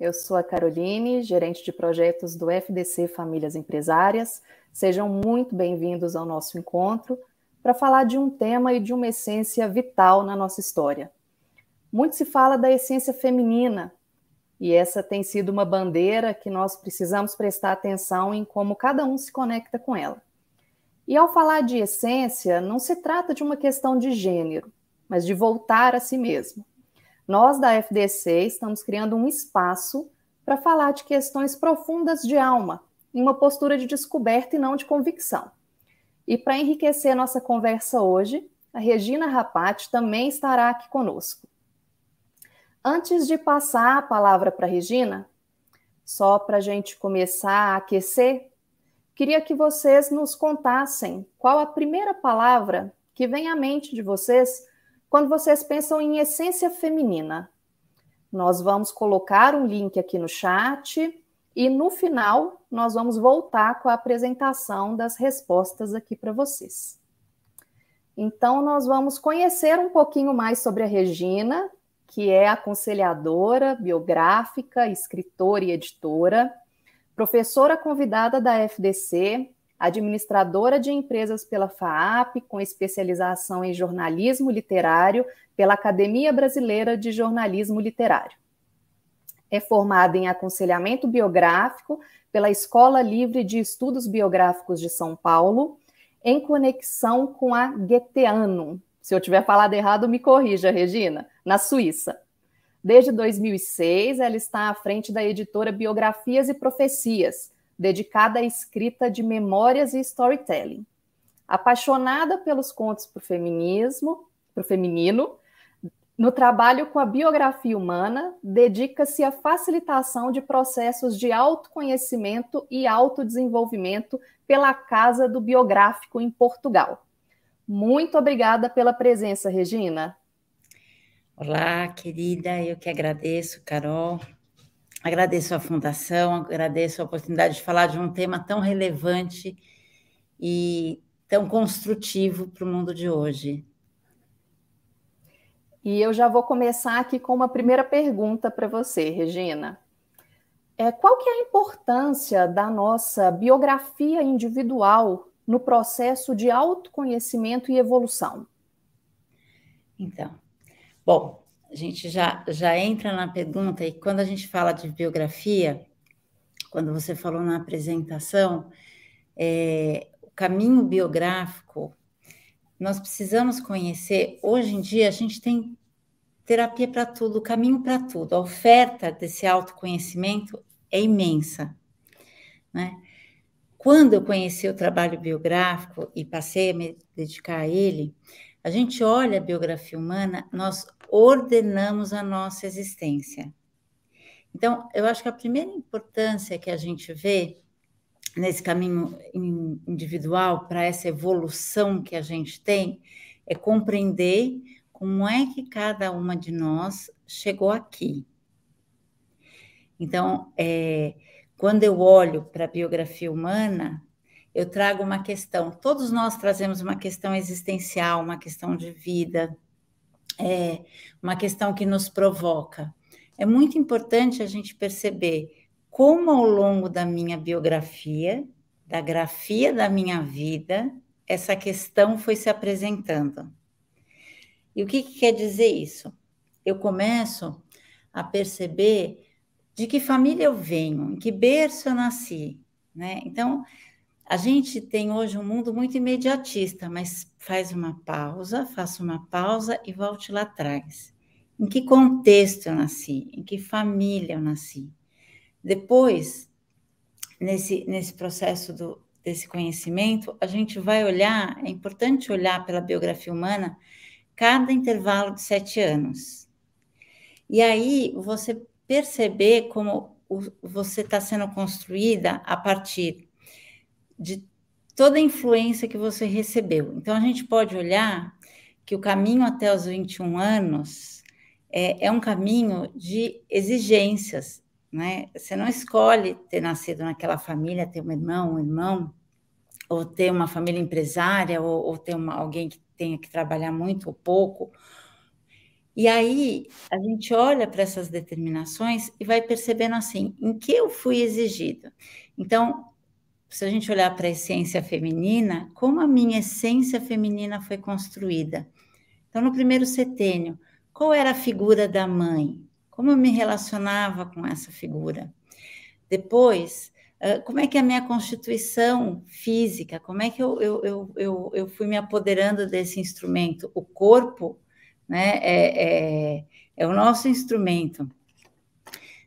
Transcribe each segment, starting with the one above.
Eu sou a Caroline, gerente de projetos do FDC Famílias Empresárias. Sejam muito bem-vindos ao nosso encontro para falar de um tema e de uma essência vital na nossa história. Muito se fala da essência feminina, e essa tem sido uma bandeira que nós precisamos prestar atenção em como cada um se conecta com ela. E ao falar de essência, não se trata de uma questão de gênero, mas de voltar a si mesmo. Nós da FDC estamos criando um espaço para falar de questões profundas de alma, em uma postura de descoberta e não de convicção. E para enriquecer a nossa conversa hoje, a Regina Rapati também estará aqui conosco. Antes de passar a palavra para a Regina, só para a gente começar a aquecer, queria que vocês nos contassem qual a primeira palavra que vem à mente de vocês quando vocês pensam em essência feminina, nós vamos colocar um link aqui no chat e no final nós vamos voltar com a apresentação das respostas aqui para vocês. Então, nós vamos conhecer um pouquinho mais sobre a Regina, que é aconselhadora, biográfica, escritora e editora, professora convidada da FDC, administradora de empresas pela FAAP, com especialização em jornalismo literário pela Academia Brasileira de Jornalismo Literário. É formada em aconselhamento biográfico pela Escola Livre de Estudos Biográficos de São Paulo, em conexão com a Goetheano. Se eu tiver falado errado, me corrija, Regina, na Suíça. Desde 2006, ela está à frente da editora Biografias e Profecias, dedicada à escrita de memórias e storytelling. Apaixonada pelos contos para o feminismo, para o feminino, no trabalho com a biografia humana, dedica-se à facilitação de processos de autoconhecimento e autodesenvolvimento pela Casa do Biográfico em Portugal. Muito obrigada pela presença, Regina. Olá, querida, eu que agradeço, Carol, Agradeço a Fundação, agradeço a oportunidade de falar de um tema tão relevante e tão construtivo para o mundo de hoje. E eu já vou começar aqui com uma primeira pergunta para você, Regina. É, qual que é a importância da nossa biografia individual no processo de autoconhecimento e evolução? Então, bom, a gente já, já entra na pergunta, e quando a gente fala de biografia, quando você falou na apresentação, é, o caminho biográfico, nós precisamos conhecer. Hoje em dia, a gente tem terapia para tudo, caminho para tudo. A oferta desse autoconhecimento é imensa. Né? Quando eu conheci o trabalho biográfico e passei a me dedicar a ele, a gente olha a biografia humana, nós ordenamos a nossa existência. Então, eu acho que a primeira importância que a gente vê nesse caminho individual para essa evolução que a gente tem é compreender como é que cada uma de nós chegou aqui. Então, é, quando eu olho para a biografia humana, eu trago uma questão. Todos nós trazemos uma questão existencial, uma questão de vida, é, uma questão que nos provoca. É muito importante a gente perceber como, ao longo da minha biografia, da grafia da minha vida, essa questão foi se apresentando. E o que, que quer dizer isso? Eu começo a perceber de que família eu venho, em que berço eu nasci, né? Então, a gente tem hoje um mundo muito imediatista, mas faz uma pausa, faça uma pausa e volte lá atrás. Em que contexto eu nasci? Em que família eu nasci? Depois, nesse, nesse processo do, desse conhecimento, a gente vai olhar, é importante olhar pela biografia humana cada intervalo de sete anos. E aí você perceber como você está sendo construída a partir de toda a influência que você recebeu. Então, a gente pode olhar que o caminho até os 21 anos é, é um caminho de exigências, né? Você não escolhe ter nascido naquela família, ter um irmão, um irmão, ou ter uma família empresária, ou, ou ter uma, alguém que tenha que trabalhar muito ou pouco. E aí a gente olha para essas determinações e vai percebendo assim, em que eu fui exigido. Então, se a gente olhar para a essência feminina, como a minha essência feminina foi construída. Então, no primeiro setênio, qual era a figura da mãe? Como eu me relacionava com essa figura? Depois, como é que é a minha constituição física, como é que eu, eu, eu, eu, eu fui me apoderando desse instrumento? O corpo né, é, é, é o nosso instrumento.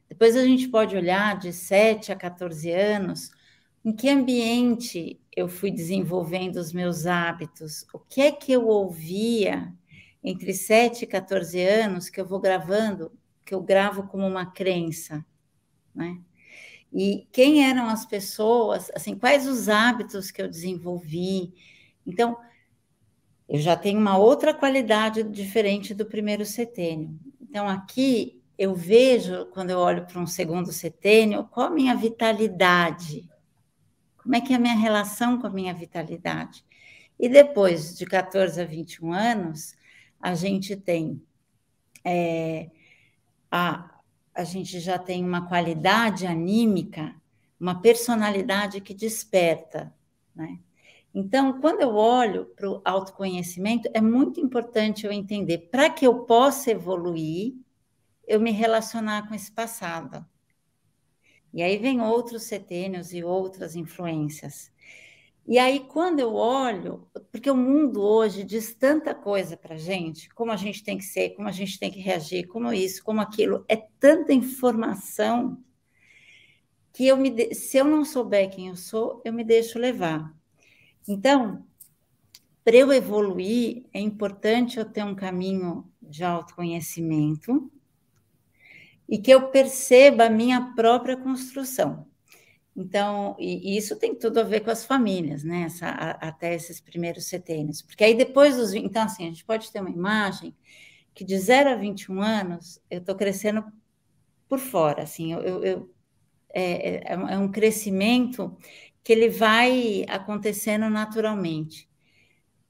Depois a gente pode olhar de 7 a 14 anos em que ambiente eu fui desenvolvendo os meus hábitos? O que é que eu ouvia entre 7 e 14 anos que eu vou gravando, que eu gravo como uma crença, né? E quem eram as pessoas, assim, quais os hábitos que eu desenvolvi? Então, eu já tenho uma outra qualidade diferente do primeiro setênio. Então, aqui eu vejo, quando eu olho para um segundo setênio, qual a minha vitalidade, como é que é a minha relação com a minha vitalidade? E depois, de 14 a 21 anos, a gente tem é, a, a gente já tem uma qualidade anímica, uma personalidade que desperta, né? Então, quando eu olho para o autoconhecimento, é muito importante eu entender para que eu possa evoluir, eu me relacionar com esse passado. E aí vem outros setênios e outras influências. E aí, quando eu olho, porque o mundo hoje diz tanta coisa para a gente, como a gente tem que ser, como a gente tem que reagir, como isso, como aquilo, é tanta informação que eu me, se eu não souber quem eu sou, eu me deixo levar. Então, para eu evoluir, é importante eu ter um caminho de autoconhecimento, e que eu perceba a minha própria construção. Então, e, e isso tem tudo a ver com as famílias, né? Essa, a, até esses primeiros setênios. Porque aí depois dos. Então, assim, a gente pode ter uma imagem que de 0 a 21 anos eu estou crescendo por fora, assim, eu, eu, eu é, é, é, é, um crescimento que ele vai acontecendo naturalmente.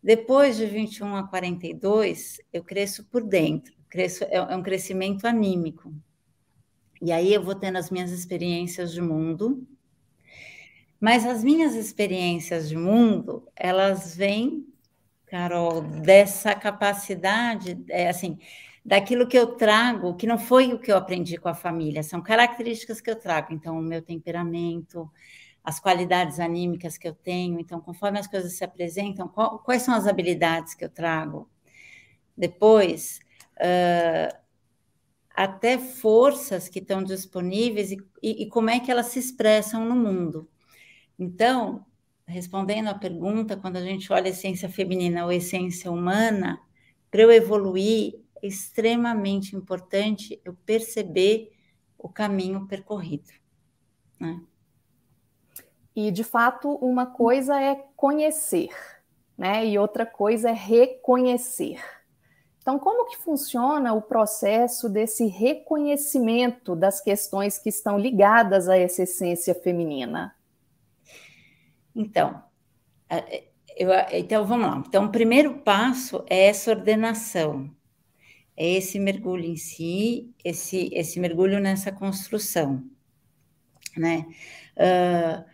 Depois de 21 a 42, eu cresço por dentro, cresço, é, é um crescimento anímico, e aí eu vou tendo as minhas experiências de mundo. Mas as minhas experiências de mundo, elas vêm, Carol, dessa capacidade, é, assim, daquilo que eu trago, que não foi o que eu aprendi com a família, são características que eu trago. Então, o meu temperamento, as qualidades anímicas que eu tenho. Então, conforme as coisas se apresentam, qual, quais são as habilidades que eu trago? Depois, uh, até forças que estão disponíveis e, e, e como é que elas se expressam no mundo. Então, respondendo à pergunta, quando a gente olha a essência feminina ou a essência humana, para eu evoluir, é extremamente importante eu perceber o caminho percorrido. Né? E, de fato, uma coisa é conhecer, né? E outra coisa é reconhecer. Então, como que funciona o processo desse reconhecimento das questões que estão ligadas a essa essência feminina? Então, é, eu, então vamos lá. Então, o primeiro passo é essa ordenação, é esse mergulho em si, esse, esse mergulho nessa construção, né? Uh,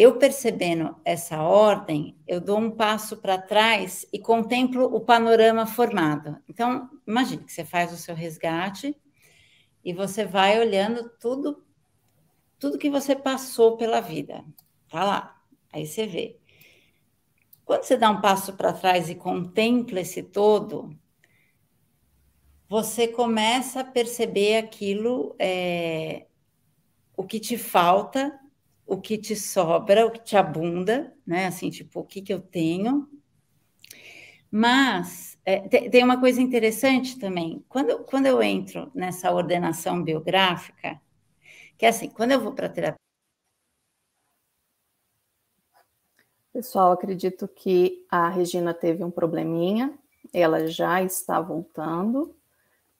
eu percebendo essa ordem, eu dou um passo para trás e contemplo o panorama formado. Então, imagine que você faz o seu resgate e você vai olhando tudo tudo que você passou pela vida. Tá lá. Aí você vê. Quando você dá um passo para trás e contempla esse todo, você começa a perceber aquilo, é, o que te falta o que te sobra, o que te abunda, né? Assim, tipo, o que, que eu tenho. Mas é, tem uma coisa interessante também. Quando, quando eu entro nessa ordenação biográfica, que é assim, quando eu vou para terapia. Pessoal, acredito que a Regina teve um probleminha, ela já está voltando,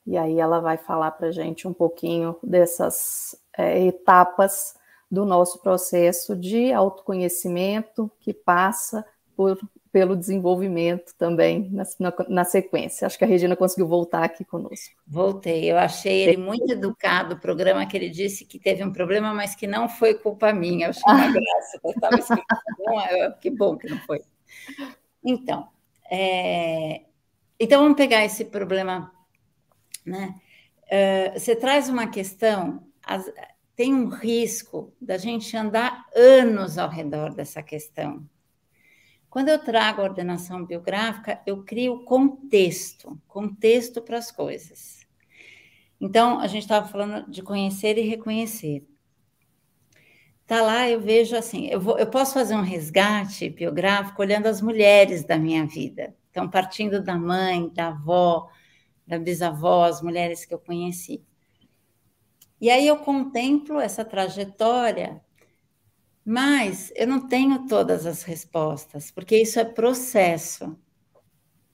e aí ela vai falar para gente um pouquinho dessas é, etapas do nosso processo de autoconhecimento que passa por, pelo desenvolvimento também na, na, na, sequência. Acho que a Regina conseguiu voltar aqui conosco. Voltei, eu achei ele muito educado, o programa que ele disse que teve um problema, mas que não foi culpa minha. Eu achei uma graça, eu estava escrito, que bom que não foi. Então, é... então vamos pegar esse problema, né? Uh, você traz uma questão, as, tem um risco da gente andar anos ao redor dessa questão. Quando eu trago a ordenação biográfica, eu crio contexto, contexto para as coisas. Então, a gente estava falando de conhecer e reconhecer. Tá lá, eu vejo assim, eu, vou, eu posso fazer um resgate biográfico olhando as mulheres da minha vida. Então, partindo da mãe, da avó, da bisavó, as mulheres que eu conheci. E aí eu contemplo essa trajetória, mas eu não tenho todas as respostas, porque isso é processo.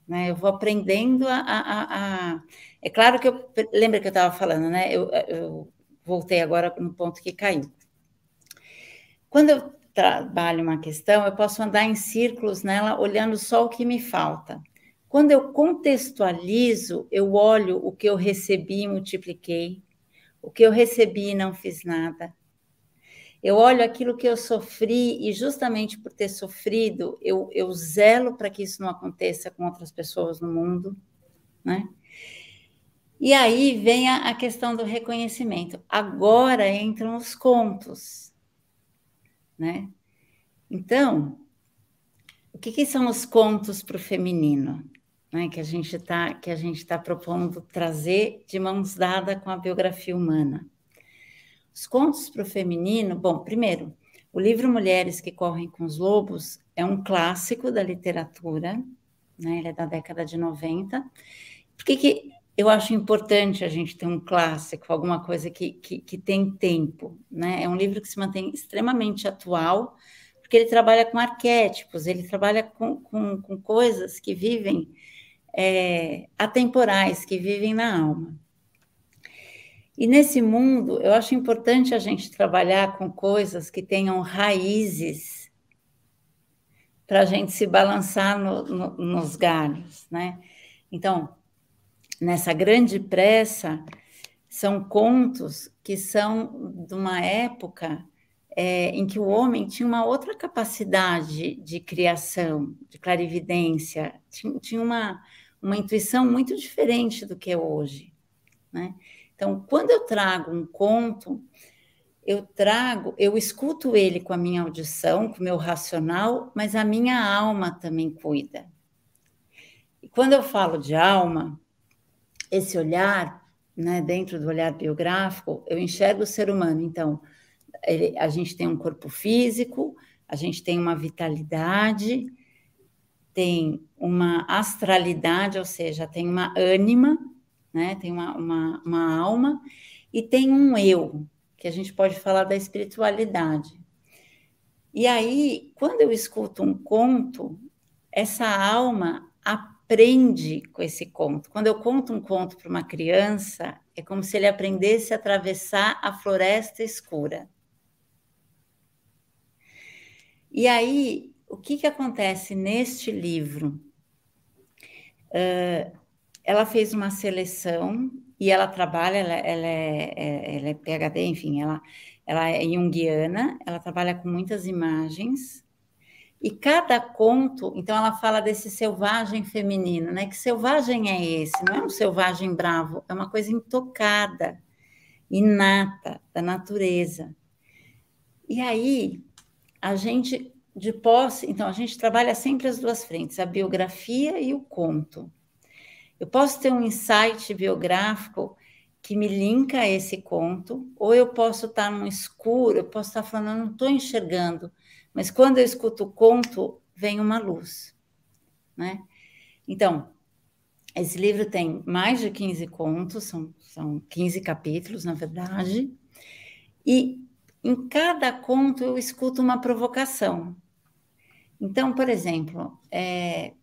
Né? Eu vou aprendendo a, a, a... É claro que eu. Lembra que eu estava falando, né? Eu, eu voltei agora no ponto que caiu. Quando eu trabalho uma questão, eu posso andar em círculos nela, olhando só o que me falta. Quando eu contextualizo, eu olho o que eu recebi e multipliquei, o que eu recebi e não fiz nada. Eu olho aquilo que eu sofri e, justamente por ter sofrido, eu, eu zelo para que isso não aconteça com outras pessoas no mundo, né? E aí vem a, a questão do reconhecimento. Agora entram os contos, né? Então, o que, que são os contos para o feminino? né, que a gente está que a gente está propondo trazer de mãos dadas com a biografia humana. Os contos para o feminino, bom, primeiro, o livro Mulheres que Correm com os Lobos é um clássico da literatura, né, ele é da década de 90. Por que, que eu acho importante a gente ter um clássico, alguma coisa que, que, que tem tempo? Né? É um livro que se mantém extremamente atual, porque ele trabalha com arquétipos, ele trabalha com, com, com coisas que vivem é, atemporais que vivem na alma. E nesse mundo, eu acho importante a gente trabalhar com coisas que tenham raízes para a gente se balançar no, no, nos galhos, né? Então, nessa grande pressa, são contos que são de uma época é, em que o homem tinha uma outra capacidade de criação, de clarividência, tinha, tinha uma uma intuição muito diferente do que é hoje. Né? Então, quando eu trago um conto, eu trago, eu escuto ele com a minha audição, com o meu racional, mas a minha alma também cuida. E quando eu falo de alma, esse olhar, né, dentro do olhar biográfico, eu enxergo o ser humano. Então, ele, a gente tem um corpo físico, a gente tem uma vitalidade, tem uma astralidade, ou seja, tem uma ânima, né? tem uma, uma, uma alma, e tem um eu, que a gente pode falar da espiritualidade. E aí, quando eu escuto um conto, essa alma aprende com esse conto. Quando eu conto um conto para uma criança, é como se ele aprendesse a atravessar a floresta escura. E aí, o que, que acontece neste livro? Uh, ela fez uma seleção e ela trabalha, ela, ela, é, é ela é PhD, enfim, ela, ela é junguiana, ela trabalha com muitas imagens, e cada conto, então ela fala desse selvagem feminino, né? Que selvagem é esse? Não é um selvagem bravo, é uma coisa intocada, inata, da natureza. E aí, a gente de posse. Então, a gente trabalha sempre as duas frentes, a biografia e o conto. Eu posso ter um insight biográfico que me linka a esse conto, ou eu posso estar num escuro, eu posso estar falando, eu não estou enxergando, mas quando eu escuto o conto, vem uma luz. Né? Então, esse livro tem mais de 15 contos, são, são 15 capítulos, na verdade, e em cada conto eu escuto uma provocação. Então, por exemplo, é...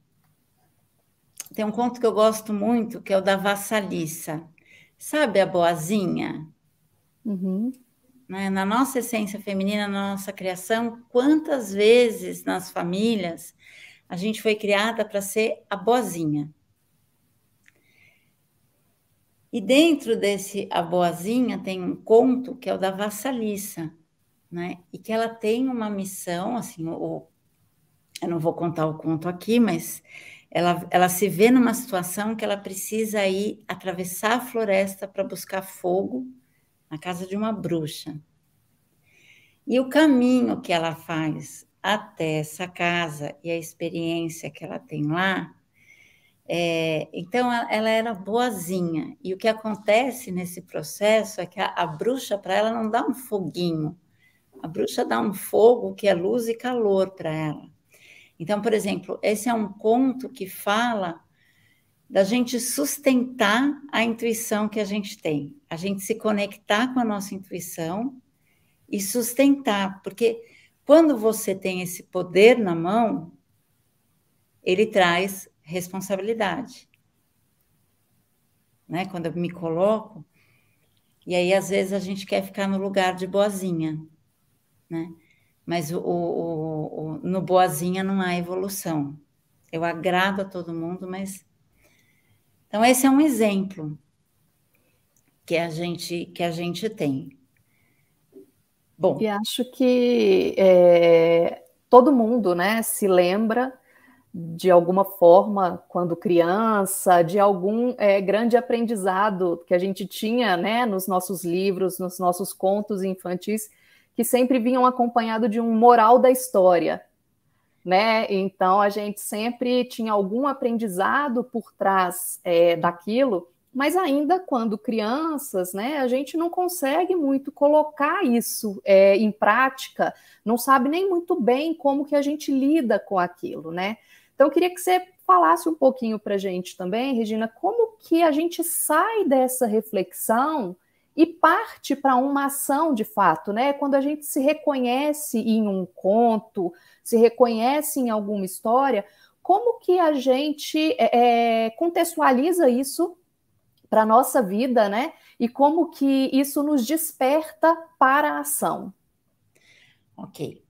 tem um conto que eu gosto muito, que é o da Vassalissa. Sabe a boazinha? Uhum. Né, na nossa essência feminina, na nossa criação, quantas vezes nas famílias a gente foi criada para ser a boazinha? E dentro desse a boazinha tem um conto que é o da Vassalissa, né? E que ela tem uma missão, assim, o eu não vou contar o conto aqui, mas ela, ela se vê numa situação que ela precisa ir atravessar a floresta para buscar fogo na casa de uma bruxa. E o caminho que ela faz até essa casa e a experiência que ela tem lá. É, então, ela era boazinha. E o que acontece nesse processo é que a, a bruxa, para ela, não dá um foguinho. A bruxa dá um fogo que é luz e calor para ela. Então, por exemplo, esse é um conto que fala da gente sustentar a intuição que a gente tem, a gente se conectar com a nossa intuição e sustentar, porque quando você tem esse poder na mão, ele traz responsabilidade. Né? Quando eu me coloco, e aí às vezes a gente quer ficar no lugar de boazinha, né? Mas o, o, o, no boazinha não há evolução. Eu agrado a todo mundo, mas. Então, esse é um exemplo que a gente, que a gente tem. Bom. E acho que é, todo mundo né, se lembra de alguma forma, quando criança, de algum é, grande aprendizado que a gente tinha né, nos nossos livros, nos nossos contos infantis, que sempre vinham acompanhado de um moral da história, né? Então a gente sempre tinha algum aprendizado por trás é, daquilo, mas ainda quando crianças, né, a gente não consegue muito colocar isso é, em prática, não sabe nem muito bem como que a gente lida com aquilo, né? Então eu queria que você falasse um pouquinho para a gente também, Regina, como que a gente sai dessa reflexão e parte para uma ação de fato, né? Quando a gente se reconhece em um conto, se reconhece em alguma história, como que a gente é, é contextualiza isso para a nossa vida, né? E como que isso nos desperta para a ação. Ok.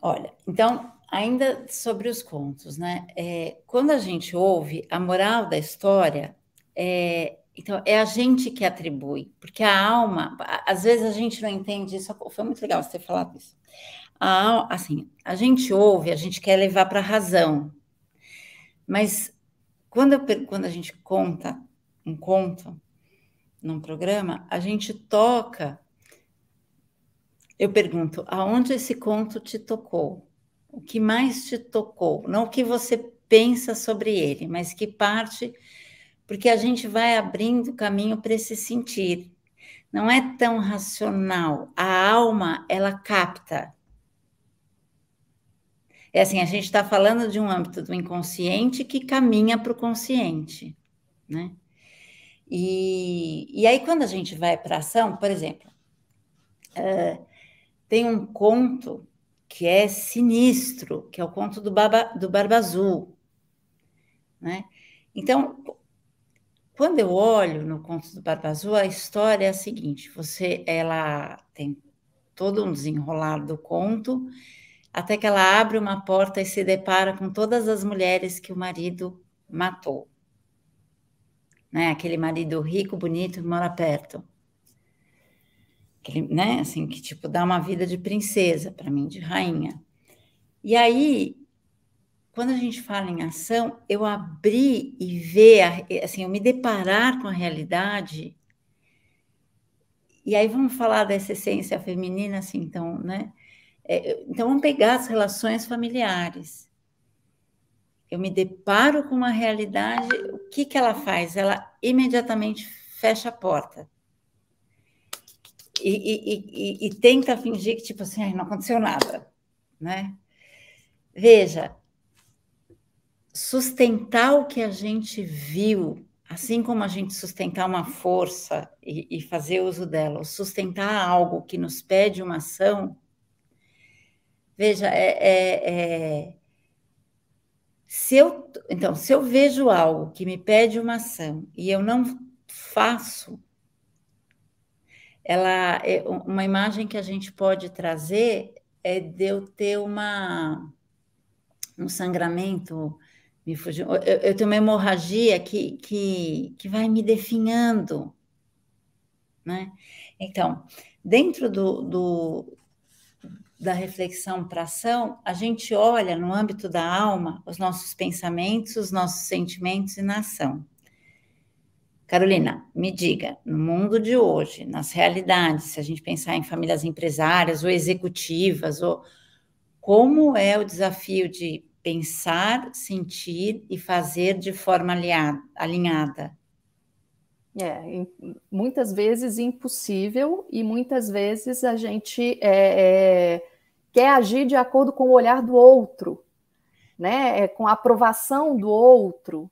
Olha, então, ainda sobre os contos, né? É, quando a gente ouve, a moral da história é, então, é a gente que atribui, porque a alma, às vezes a gente não entende isso. Foi muito legal você falar disso. A, assim, a gente ouve, a gente quer levar para a razão, mas quando, eu, quando a gente conta um conto num programa, a gente toca. Eu pergunto, aonde esse conto te tocou? O que mais te tocou? Não o que você pensa sobre ele, mas que parte porque a gente vai abrindo caminho para esse sentir. Não é tão racional. A alma, ela capta. É assim, a gente está falando de um âmbito do inconsciente que caminha para o consciente, né? E, e aí, quando a gente vai para ação, por exemplo, uh, tem um conto que é sinistro, que é o conto do, Baba, do Barba Azul, né? Então, quando eu olho no conto do Barba Azul, a história é a seguinte: você, ela tem todo um desenrolar do conto, até que ela abre uma porta e se depara com todas as mulheres que o marido matou. Né? Aquele marido rico, bonito, que mora perto. Aquele, né? Assim, que tipo dá uma vida de princesa para mim, de rainha. E aí quando a gente fala em ação, eu abrir e ver, assim, eu me deparar com a realidade. E aí vamos falar dessa essência feminina, assim, então, né? É, então vamos pegar as relações familiares. Eu me deparo com uma realidade, o que, que ela faz? Ela imediatamente fecha a porta. E, e, e, e tenta fingir que, tipo assim, não aconteceu nada, né? Veja, sustentar o que a gente viu, assim como a gente sustentar uma força e, e fazer uso dela, ou sustentar algo que nos pede uma ação, veja, é, é, é, se eu então se eu vejo algo que me pede uma ação e eu não faço, ela é uma imagem que a gente pode trazer é de eu ter uma um sangramento me fugiu. Eu, eu tenho uma hemorragia que, que, que vai me definhando. Né? Então, dentro do, do da reflexão para ação, a gente olha no âmbito da alma os nossos pensamentos, os nossos sentimentos e na ação. Carolina, me diga, no mundo de hoje, nas realidades, se a gente pensar em famílias empresárias ou executivas, ou como é o desafio de pensar, sentir e fazer de forma alinhada. É, muitas vezes impossível e muitas vezes a gente é, é, quer agir de acordo com o olhar do outro, né? É, com a aprovação do outro.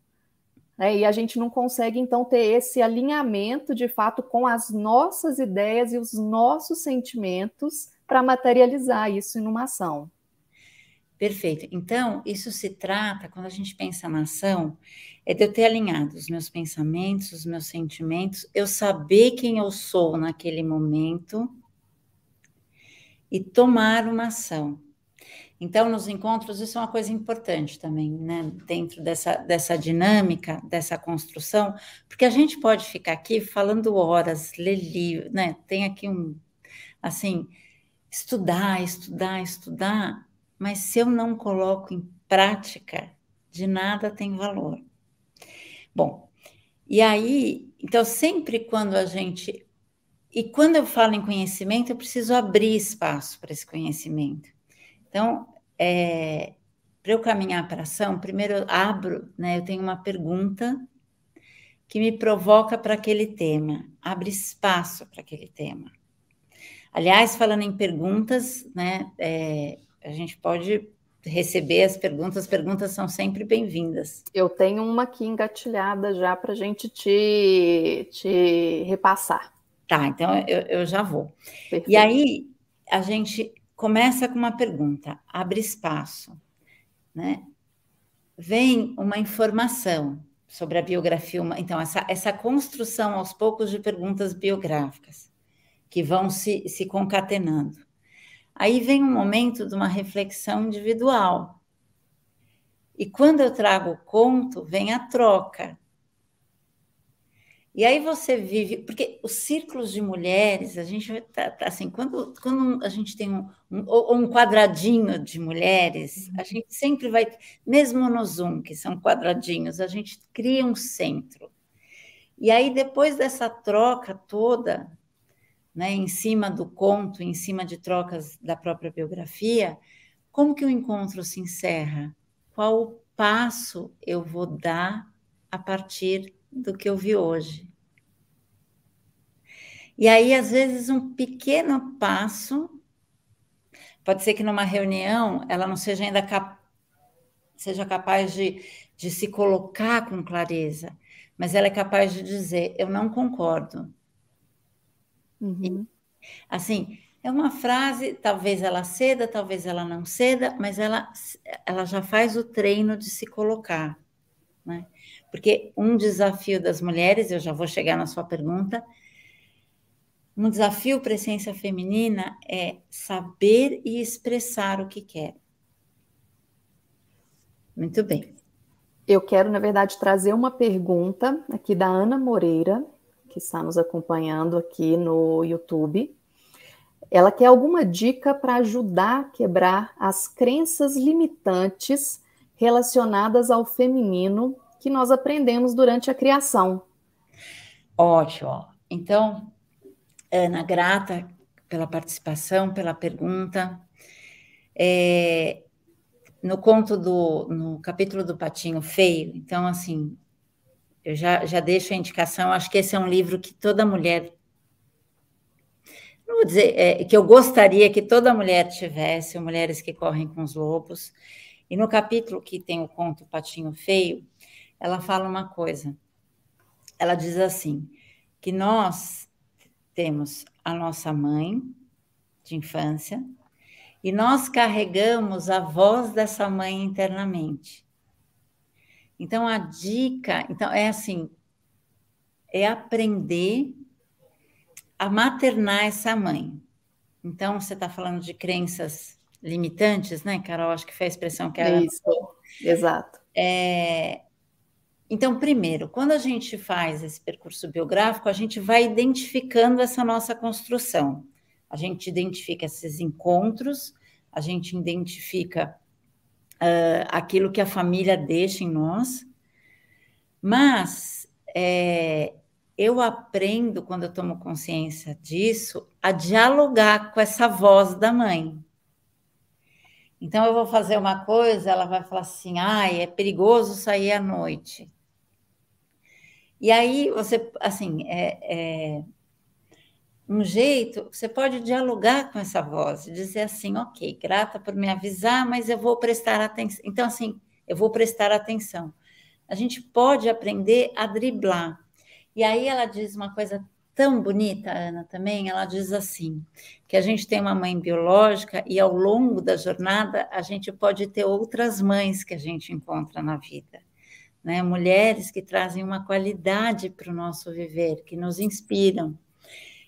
Né? E a gente não consegue, então, ter esse alinhamento de fato com as nossas ideias e os nossos sentimentos para materializar isso em uma ação. Perfeito. Então, isso se trata, quando a gente pensa na ação, é de eu ter alinhado os meus pensamentos, os meus sentimentos, eu saber quem eu sou naquele momento e tomar uma ação. Então, nos encontros, isso é uma coisa importante também, né? Dentro dessa, dessa dinâmica, dessa construção, porque a gente pode ficar aqui falando horas, ler livro, né? Tem aqui um, assim, estudar, estudar, estudar, mas se eu não coloco em prática, de nada tem valor. Bom, e aí, então sempre quando a gente e quando eu falo em conhecimento, eu preciso abrir espaço para esse conhecimento. Então, é, para eu caminhar para a ação, primeiro eu abro, né? Eu tenho uma pergunta que me provoca para aquele tema, abre espaço para aquele tema. Aliás, falando em perguntas, né? É, a gente pode receber as perguntas, as perguntas são sempre bem-vindas. Eu tenho uma aqui engatilhada já para a gente te, te repassar. Tá, então eu, eu já vou. Perfeito. E aí a gente começa com uma pergunta, abre espaço, né? Vem uma informação sobre a biografia, uma, então essa, essa construção aos poucos de perguntas biográficas que vão se, se concatenando. Aí vem um momento de uma reflexão individual. E quando eu trago o conto, vem a troca. E aí você vive, porque os círculos de mulheres, a gente tá, tá assim, quando, quando a gente tem um, um, um quadradinho de mulheres, uhum. a gente sempre vai, mesmo no Zoom, que são quadradinhos, a gente cria um centro. E aí, depois dessa troca toda, né, em cima do conto, em cima de trocas da própria biografia, como que o encontro se encerra? Qual o passo eu vou dar a partir do que eu vi hoje? E aí, às vezes, um pequeno passo, pode ser que numa reunião ela não seja ainda cap seja capaz de, de se colocar com clareza, mas ela é capaz de dizer: eu não concordo, Uhum. Assim, é uma frase, talvez ela ceda, talvez ela não ceda, mas ela, ela já faz o treino de se colocar. Né? Porque um desafio das mulheres, eu já vou chegar na sua pergunta, um desafio para a essência feminina é saber e expressar o que quer. Muito bem. Eu quero, na verdade, trazer uma pergunta aqui da Ana Moreira, que está nos acompanhando aqui no YouTube. Ela quer alguma dica para ajudar a quebrar as crenças limitantes relacionadas ao feminino que nós aprendemos durante a criação. Ótimo. Então, Ana, grata pela participação, pela pergunta. É, no conto do no capítulo do patinho feio, então assim eu já, já deixo a indicação, acho que esse é um livro que toda mulher. Não vou dizer, é, que eu gostaria que toda mulher tivesse, Mulheres que Correm com os Lobos. E no capítulo que tem o conto Patinho Feio, ela fala uma coisa. Ela diz assim: que nós temos a nossa mãe de infância e nós carregamos a voz dessa mãe internamente. Então a dica, então é assim, é aprender a maternar essa mãe. Então você está falando de crenças limitantes, né, Carol? Acho que foi a expressão que ela. Isso, exato. É, então, primeiro, quando a gente faz esse percurso biográfico, a gente vai identificando essa nossa construção. A gente identifica esses encontros, a gente identifica uh, aquilo que a família deixa em nós, mas é, eu aprendo, quando eu tomo consciência disso, a dialogar com essa voz da mãe. Então, eu vou fazer uma coisa, ela vai falar assim: ai, é perigoso sair à noite. E aí, você, assim, é, é um jeito, você pode dialogar com essa voz, dizer assim, ok, grata por me avisar, mas eu vou prestar atenção. Então, assim, eu vou prestar atenção. A gente pode aprender a driblar. E aí ela diz uma coisa tão bonita, Ana, também, ela diz assim, que a gente tem uma mãe biológica e ao longo da jornada a gente pode ter outras mães que a gente encontra na vida. Né? Mulheres que trazem uma qualidade para o nosso viver, que nos inspiram,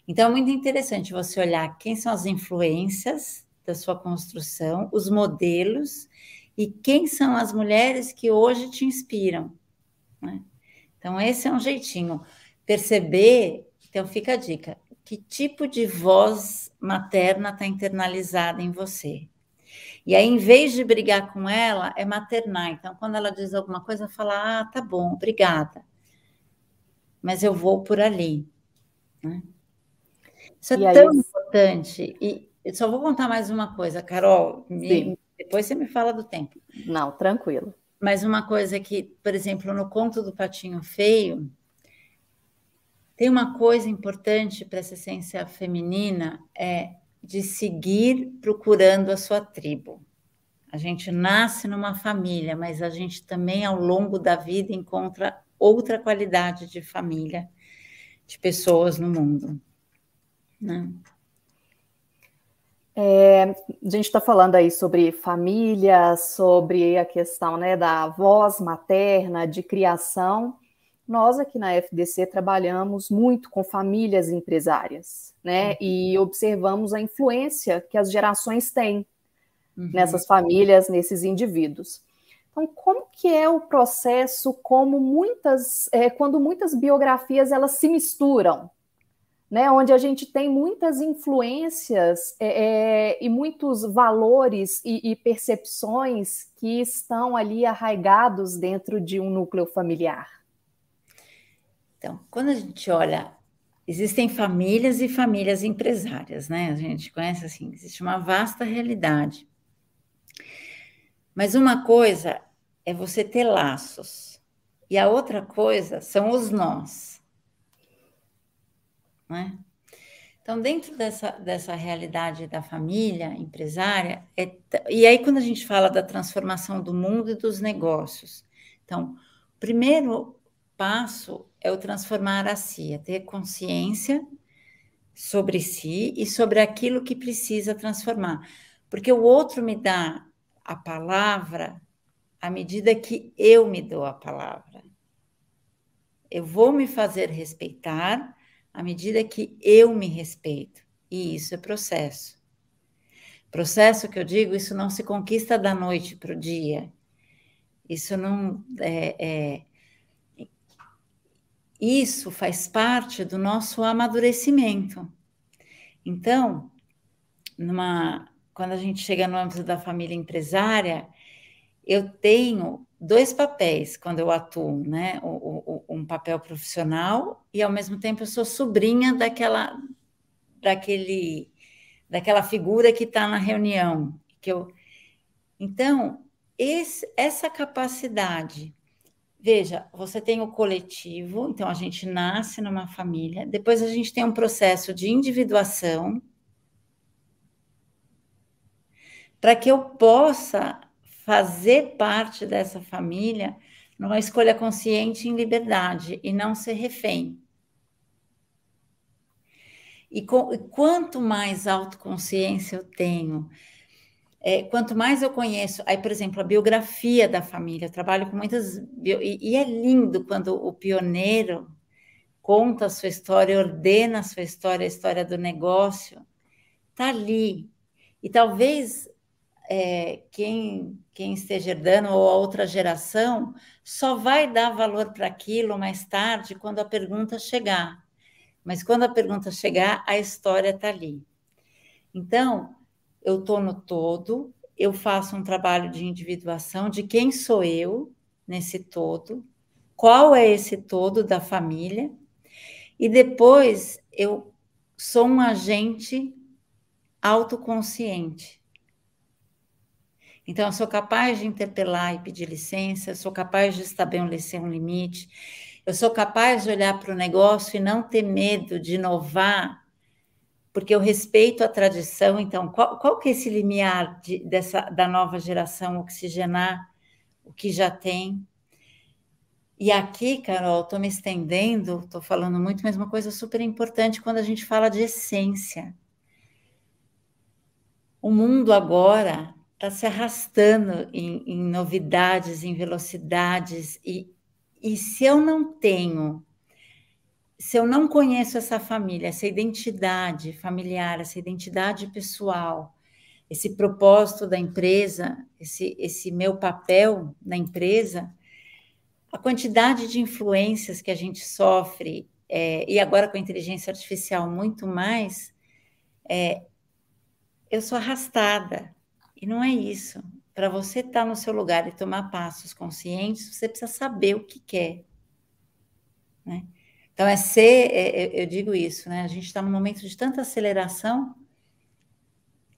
então, é muito interessante você olhar quem são as influências da sua construção, os modelos e quem são as mulheres que hoje te inspiram. Né? Então, esse é um jeitinho. Perceber, então fica a dica, que tipo de voz materna está internalizada em você. E aí, em vez de brigar com ela, é maternar. Então, quando ela diz alguma coisa, fala: Ah, tá bom, obrigada. Mas eu vou por ali. Né? Isso é e é tão importante. E eu só vou contar mais uma coisa, Carol. Me... Depois você me fala do tempo. Não, tranquilo. Mas uma coisa que, por exemplo, no conto do Patinho Feio, tem uma coisa importante para essa essência feminina é de seguir procurando a sua tribo. A gente nasce numa família, mas a gente também ao longo da vida encontra outra qualidade de família, de pessoas no mundo. Né? É, a gente está falando aí sobre família, sobre a questão né, da voz materna, de criação. Nós aqui na FDC trabalhamos muito com famílias empresárias, né? Uhum. E observamos a influência que as gerações têm uhum. nessas famílias, nesses indivíduos. Então, como que é o processo, como muitas, é, quando muitas biografias elas se misturam, né, onde a gente tem muitas influências é, é, e muitos valores e, e percepções que estão ali arraigados dentro de um núcleo familiar. Então, quando a gente olha existem famílias e famílias empresárias, né? A gente conhece assim, existe uma vasta realidade. Mas uma coisa é você ter laços, e a outra coisa são os nós. Né? Então, dentro dessa, dessa realidade da família empresária, é, e aí quando a gente fala da transformação do mundo e dos negócios, então, o primeiro passo é o transformar a si, é ter consciência sobre si e sobre aquilo que precisa transformar. Porque o outro me dá a palavra à medida que eu me dou a palavra. Eu vou me fazer respeitar à medida que eu me respeito. E isso é processo. Processo que eu digo, isso não se conquista da noite para o dia. Isso não é, é, isso faz parte do nosso amadurecimento. Então, numa, quando a gente chega no âmbito da família empresária, eu tenho dois papéis quando eu atuo, né? O, o, um papel profissional e ao mesmo tempo eu sou sobrinha daquela daquele daquela figura que está na reunião que eu então esse, essa capacidade veja você tem o coletivo então a gente nasce numa família depois a gente tem um processo de individuação para que eu possa fazer parte dessa família numa é escolha consciente em liberdade e não ser refém. E, com, e quanto mais autoconsciência eu tenho, é, quanto mais eu conheço, aí, por exemplo, a biografia da família, eu trabalho com muitas. Bio, e, e é lindo quando o pioneiro conta a sua história, ordena a sua história, a história do negócio, está ali. E talvez é, quem, quem esteja herdando ou a outra geração só vai dar valor para aquilo mais tarde quando a pergunta chegar. Mas quando a pergunta chegar, a história está ali. Então, eu estou no todo, eu faço um trabalho de individuação de quem sou eu nesse todo, qual é esse todo da família, e depois eu sou um agente autoconsciente então, eu sou capaz de interpelar e pedir licença, sou capaz de estabelecer um limite, eu sou capaz de olhar para o negócio e não ter medo de inovar, porque eu respeito a tradição. Então, qual, qual que é esse limiar de, dessa, da nova geração oxigenar o que já tem? E aqui, Carol, estou me estendendo, estou falando muito, mas uma coisa super importante quando a gente fala de essência. O mundo agora está se arrastando em, em, novidades, em velocidades, e, e se eu não tenho, se eu não conheço essa família, essa identidade familiar, essa identidade pessoal, esse propósito da empresa, esse, esse meu papel na empresa, a quantidade de influências que a gente sofre, é, e agora com a inteligência artificial muito mais, é, eu sou arrastada e não é isso. Para você estar tá no seu lugar e tomar passos conscientes, você precisa saber o que quer. Né? Então, é ser, é, é eu digo isso, né? A gente está num momento de tanta aceleração,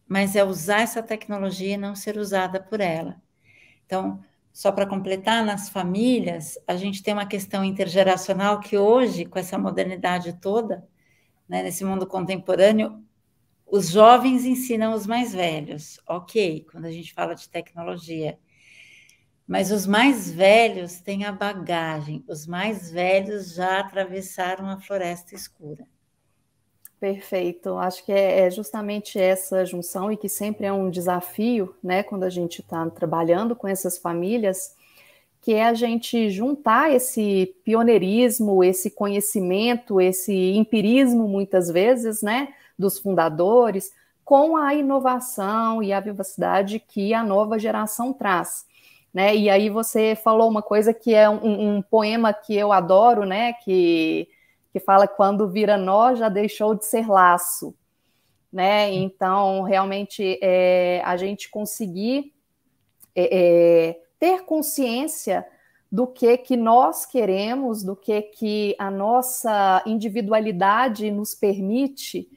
mas é usar essa tecnologia e não ser usada por ela. Então, só para completar, nas famílias, a gente tem uma questão intergeracional que hoje, com essa modernidade toda, né, nesse mundo contemporâneo, os jovens ensinam os mais velhos, ok, quando a gente fala de tecnologia. Mas os mais velhos têm a bagagem, os mais velhos já atravessaram a floresta escura. Perfeito. Acho que é, é justamente essa junção e que sempre é um desafio, né, quando a gente está trabalhando com essas famílias, que é a gente juntar esse pioneirismo, esse conhecimento, esse empirismo, muitas vezes, né, dos fundadores, com a inovação e a vivacidade que a nova geração traz. Né? E aí você falou uma coisa que é um, um, poema que eu adoro, né? Que, que fala quando vira nó já deixou de ser laço, né? Então realmente é, a gente conseguir é, é, ter consciência do que que nós queremos, do que que a nossa individualidade nos permite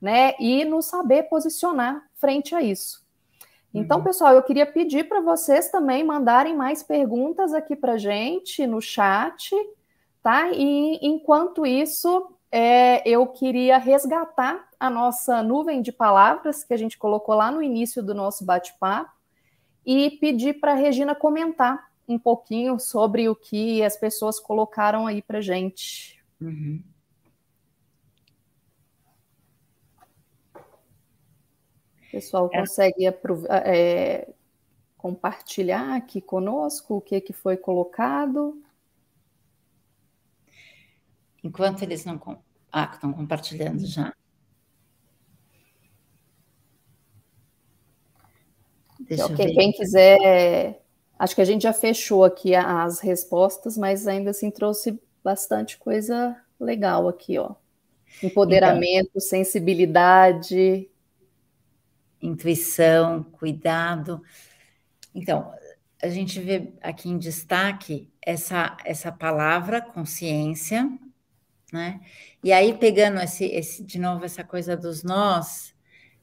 né? E nos saber posicionar frente a isso. Então, uhum. pessoal, eu queria pedir para vocês também mandarem mais perguntas aqui para gente no chat, tá? E enquanto isso, é, eu queria resgatar a nossa nuvem de palavras que a gente colocou lá no início do nosso bate-papo e pedir para a Regina comentar um pouquinho sobre o que as pessoas colocaram aí para gente. Uhum. pessoal é. consegue ah, é, compartilhar aqui conosco o que, que foi colocado? Enquanto eles não. Com... Ah, estão compartilhando já. Deixa okay, Quem quiser. Acho que a gente já fechou aqui as respostas, mas ainda assim trouxe bastante coisa legal aqui, ó. Então Empoderamento, então, sensibilidade, intuição, cuidado. Então, a gente vê aqui em destaque essa, essa palavra consciência, né? E aí, pegando esse, esse de novo essa coisa dos nós,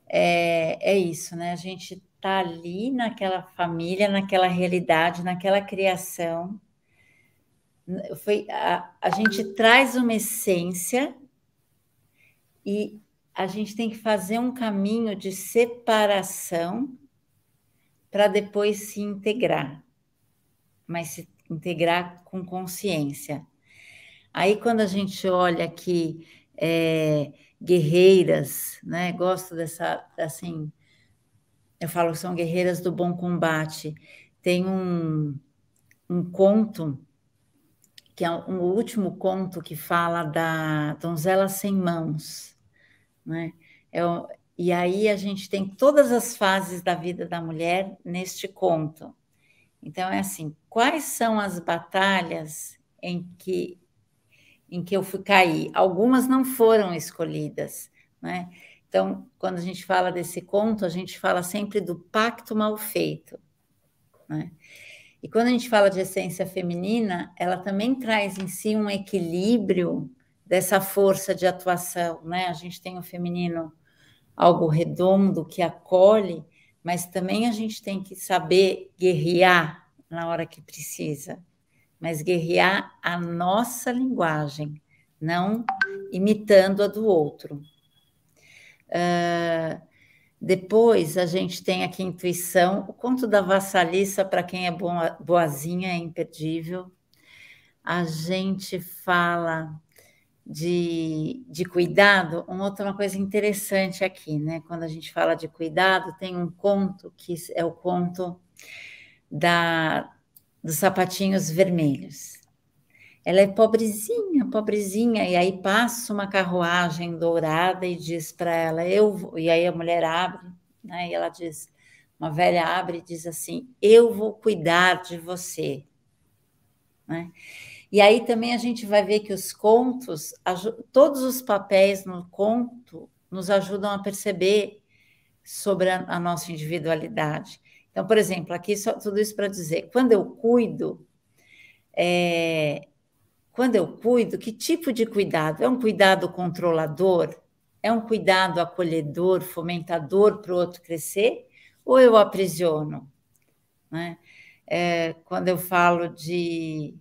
é, é isso, né? A gente tá ali naquela família, naquela realidade, naquela criação. Foi, a, a gente traz uma essência e a gente tem que fazer um caminho de separação para depois se integrar, mas se integrar com consciência. Aí, quando a gente olha que é, guerreiras, né, gosto dessa, assim, eu falo que são guerreiras do bom combate, tem um, um conto, que é o um último conto que fala da donzela sem mãos, né? É e aí a gente tem todas as fases da vida da mulher neste conto. Então é assim, quais são as batalhas em que em que eu fui cair? Algumas não foram escolhidas, né? Então, quando a gente fala desse conto, a gente fala sempre do pacto mal feito, né? E quando a gente fala de essência feminina, ela também traz em si um equilíbrio dessa força de atuação, né? A gente tem o feminino algo redondo que acolhe, mas também a gente tem que saber guerrear na hora que precisa, mas guerrear a nossa linguagem, não imitando a do outro. Uh, depois a gente tem aqui intuição, o conto da vassaliça para quem é boazinha é imperdível. A gente fala de, de cuidado, uma outra coisa interessante aqui, né? Quando a gente fala de cuidado, tem um conto que é o conto da, dos sapatinhos vermelhos. Ela é pobrezinha, pobrezinha, e aí passa uma carruagem dourada e diz para ela, eu vou... e aí a mulher abre, né? E ela diz, uma velha abre e diz assim, eu vou cuidar de você, né? E aí também a gente vai ver que os contos, todos os papéis no conto nos ajudam a perceber sobre a, a nossa individualidade. Então, por exemplo, aqui só, tudo isso para dizer, quando eu cuido, é, quando eu cuido, que tipo de cuidado? É um cuidado controlador? É um cuidado acolhedor, fomentador para o outro crescer? Ou eu aprisiono? Né? É, quando eu falo de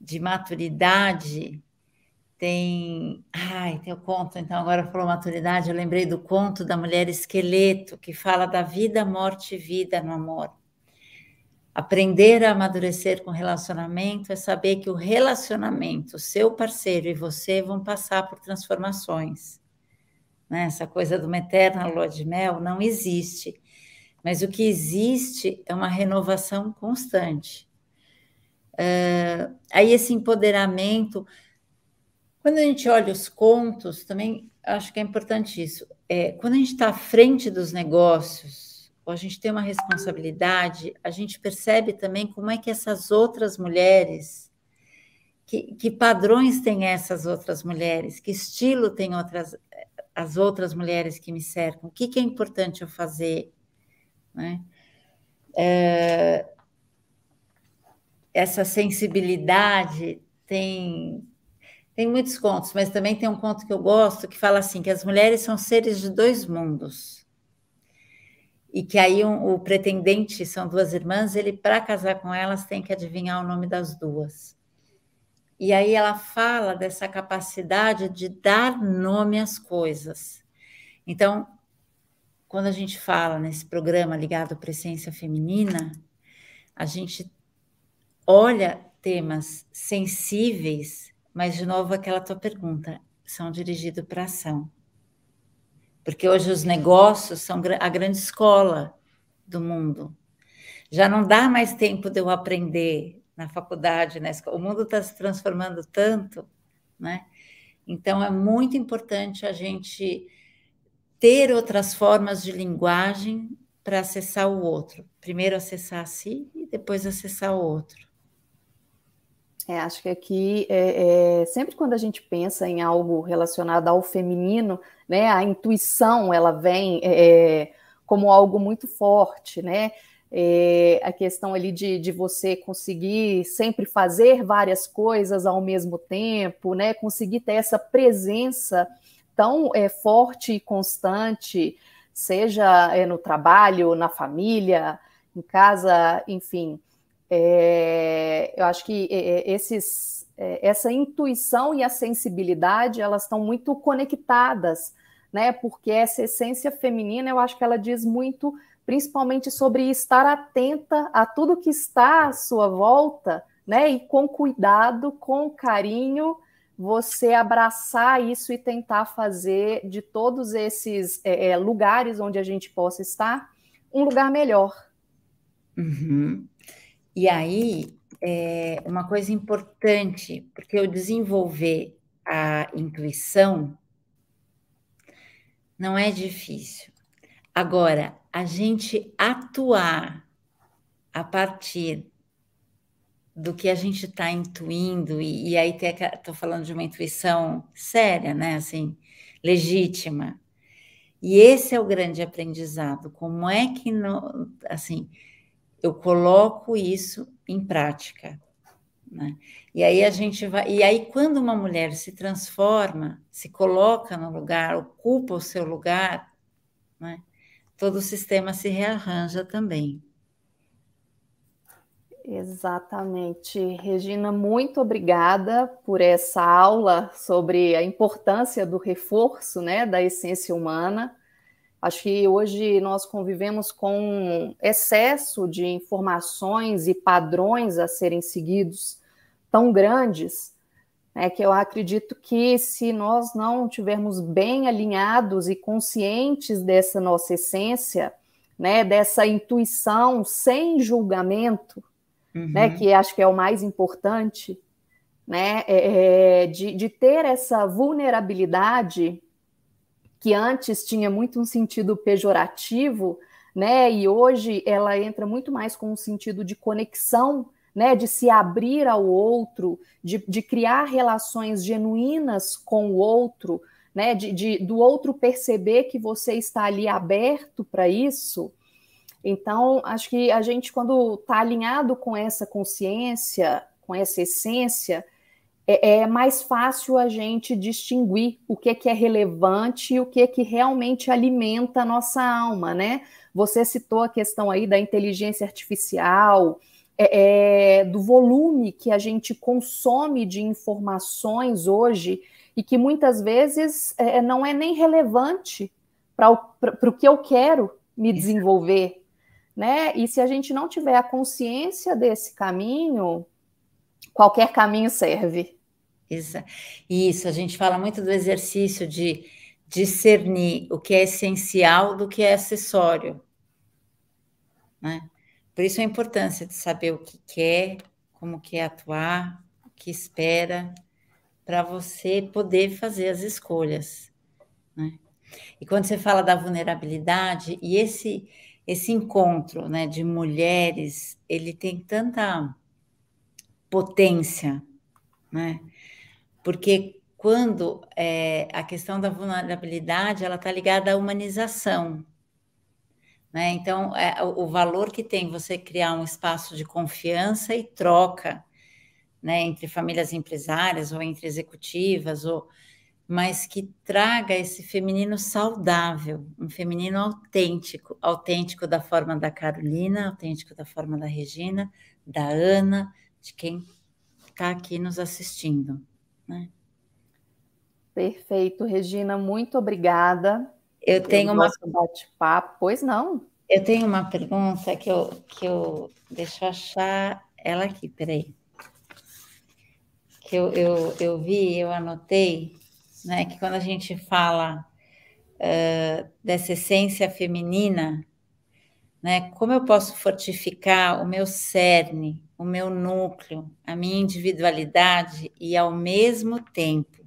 de maturidade tem. Ai, tem o conto, então agora falou maturidade, eu lembrei do conto da mulher esqueleto, que fala da vida, morte e vida no amor. Aprender a amadurecer com relacionamento é saber que o relacionamento, seu parceiro e você vão passar por transformações. Né? Essa coisa de uma eterna lua de mel não existe. Mas o que existe é uma renovação constante. Uh, aí esse empoderamento, quando a gente olha os contos, também acho que é importante isso. É, quando a gente está à frente dos negócios, ou a gente tem uma responsabilidade, a gente percebe também como é que essas outras mulheres, que, que padrões têm essas outras mulheres, que estilo têm outras, as outras mulheres que me cercam, o que, que é importante eu fazer, né? É, essa sensibilidade tem tem muitos contos, mas também tem um conto que eu gosto que fala assim que as mulheres são seres de dois mundos e que aí um, o pretendente são duas irmãs, ele para casar com elas tem que adivinhar o nome das duas. E aí ela fala dessa capacidade de dar nome às coisas. Então, quando a gente fala nesse programa ligado à presença feminina, a gente olha temas sensíveis, mas de novo aquela tua pergunta, são dirigidos para ação. Porque hoje os negócios são a grande escola do mundo. Já não dá mais tempo de eu aprender na faculdade, na escola. O mundo está se transformando tanto, né? Então é muito importante a gente ter outras formas de linguagem para acessar o outro. Primeiro acessar a si e depois acessar o outro. É, acho que aqui é, é, sempre quando a gente pensa em algo relacionado ao feminino, né, a intuição ela vem é, é, como algo muito forte, né? É, a questão ali de, de você conseguir sempre fazer várias coisas ao mesmo tempo, né? Conseguir ter essa presença tão forte e constante, seja no trabalho, na família, em casa, enfim. É, eu acho que é, é, esses, é, essa intuição e a sensibilidade elas estão muito conectadas, né? Porque essa essência feminina eu acho que ela diz muito, principalmente sobre estar atenta a tudo que está à sua volta, né? E com cuidado, com carinho, você abraçar isso e tentar fazer de todos esses é, lugares onde a gente possa estar um lugar melhor. Uhum. E aí, é uma coisa importante, porque eu desenvolver a intuição não é difícil. Agora, a gente atuar a partir do que a gente está intuindo, e, e aí estou falando de uma intuição séria, né? Assim, legítima. E esse é o grande aprendizado. Como é que, no, assim, eu coloco isso em prática. Né? E aí a gente vai. E aí, quando uma mulher se transforma, se coloca no lugar, ocupa o seu lugar, né? todo o sistema se rearranja também. Exatamente. Regina, muito obrigada por essa aula sobre a importância do reforço né, da essência humana. Acho que hoje nós convivemos com excesso de informações e padrões a serem seguidos tão grandes, né, que eu acredito que se nós não tivermos bem alinhados e conscientes dessa nossa essência, né, dessa intuição sem julgamento, né, uhum. né, que acho que é o mais importante, né, é, é de, de ter essa vulnerabilidade que antes tinha muito um sentido pejorativo, né? E hoje ela entra muito mais com um sentido de conexão, né? De se abrir ao outro, de, de criar relações genuínas com o outro, né? De, de do outro perceber que você está ali aberto para isso. Então, acho que a gente, quando está alinhado com essa consciência, com essa essência, é, é mais fácil a gente distinguir o que é que é relevante e o que é que realmente alimenta a nossa alma, né? Você citou a questão aí da inteligência artificial, é, é do volume que a gente consome de informações hoje e que muitas vezes é, é não é nem relevante para o que eu quero me desenvolver, né? E se a gente não tiver a consciência desse caminho, qualquer caminho serve. Isso, a gente fala muito do exercício de discernir o que é essencial do que é acessório. Né? Por isso a importância de saber o que quer, como quer atuar, o que espera, para você poder fazer as escolhas. Né? E quando você fala da vulnerabilidade e esse esse encontro né, de mulheres, ele tem tanta potência, né? porque quando é, a questão da vulnerabilidade ela está ligada à humanização, né? Então é, o valor que tem você criar um espaço de confiança e troca, né, entre famílias empresárias ou entre executivas ou mas que traga esse feminino saudável, um feminino autêntico, autêntico da forma da Carolina, autêntico da forma da Regina, da Ana, de quem está aqui nos assistindo. Né? Perfeito, Regina, muito obrigada. Eu tenho uma bate-papo, pois não? Eu tenho uma pergunta que eu que eu deixa eu achar ela aqui, peraí. Que eu, eu, eu vi, eu anotei, né? Que quando a gente fala uh, dessa essência feminina, né? Como eu posso fortificar o meu cerne o meu núcleo, a minha individualidade e, ao mesmo tempo,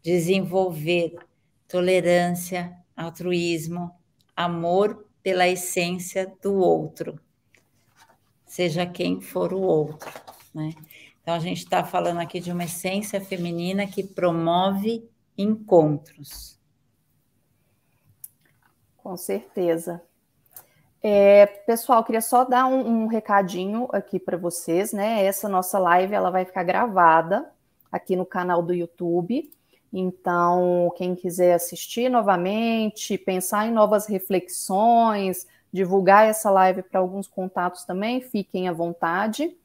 desenvolver tolerância, altruísmo, amor pela essência do outro, seja quem for o outro. Né? Então, a gente está falando aqui de uma essência feminina que promove encontros. Com certeza. É, pessoal, queria só dar um, um recadinho aqui para vocês, né? Essa nossa live ela vai ficar gravada aqui no canal do YouTube. Então, quem quiser assistir novamente, pensar em novas reflexões, divulgar essa live para alguns contatos também, fiquem à vontade.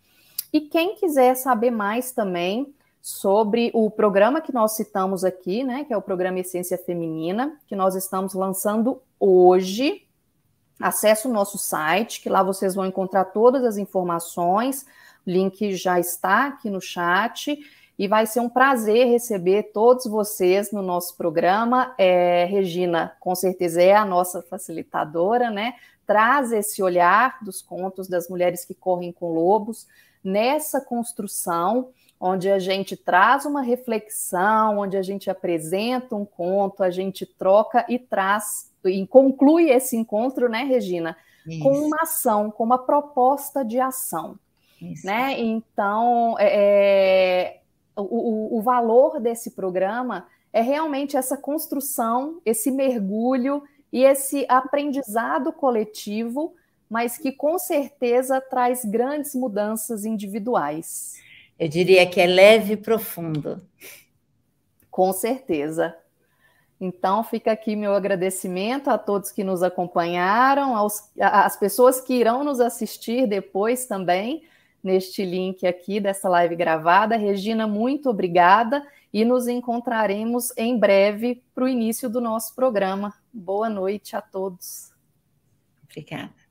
E quem quiser saber mais também sobre o programa que nós citamos aqui, né, que é o programa Essência Feminina, que nós estamos lançando hoje, Acesse o nosso site, que lá vocês vão encontrar todas as informações. O link já está aqui no chat. E vai ser um prazer receber todos vocês no nosso programa. É, Regina, com certeza, é a nossa facilitadora, né? Traz esse olhar dos contos das mulheres que correm com lobos nessa construção onde a gente traz uma reflexão, onde a gente apresenta um conto, a gente troca e traz e conclui esse encontro, né, Regina, Isso. com uma ação, com uma proposta de ação. Isso. Né? Então, é, é o, o valor desse programa é realmente essa construção, esse mergulho e esse aprendizado coletivo, mas que com certeza traz grandes mudanças individuais. Eu diria que é leve e profundo. Com certeza. Então, fica aqui meu agradecimento a todos que nos acompanharam, aos, às pessoas que irão nos assistir depois também, neste link aqui dessa live gravada. Regina, muito obrigada e nos encontraremos em breve para o início do nosso programa. Boa noite a todos. Obrigada.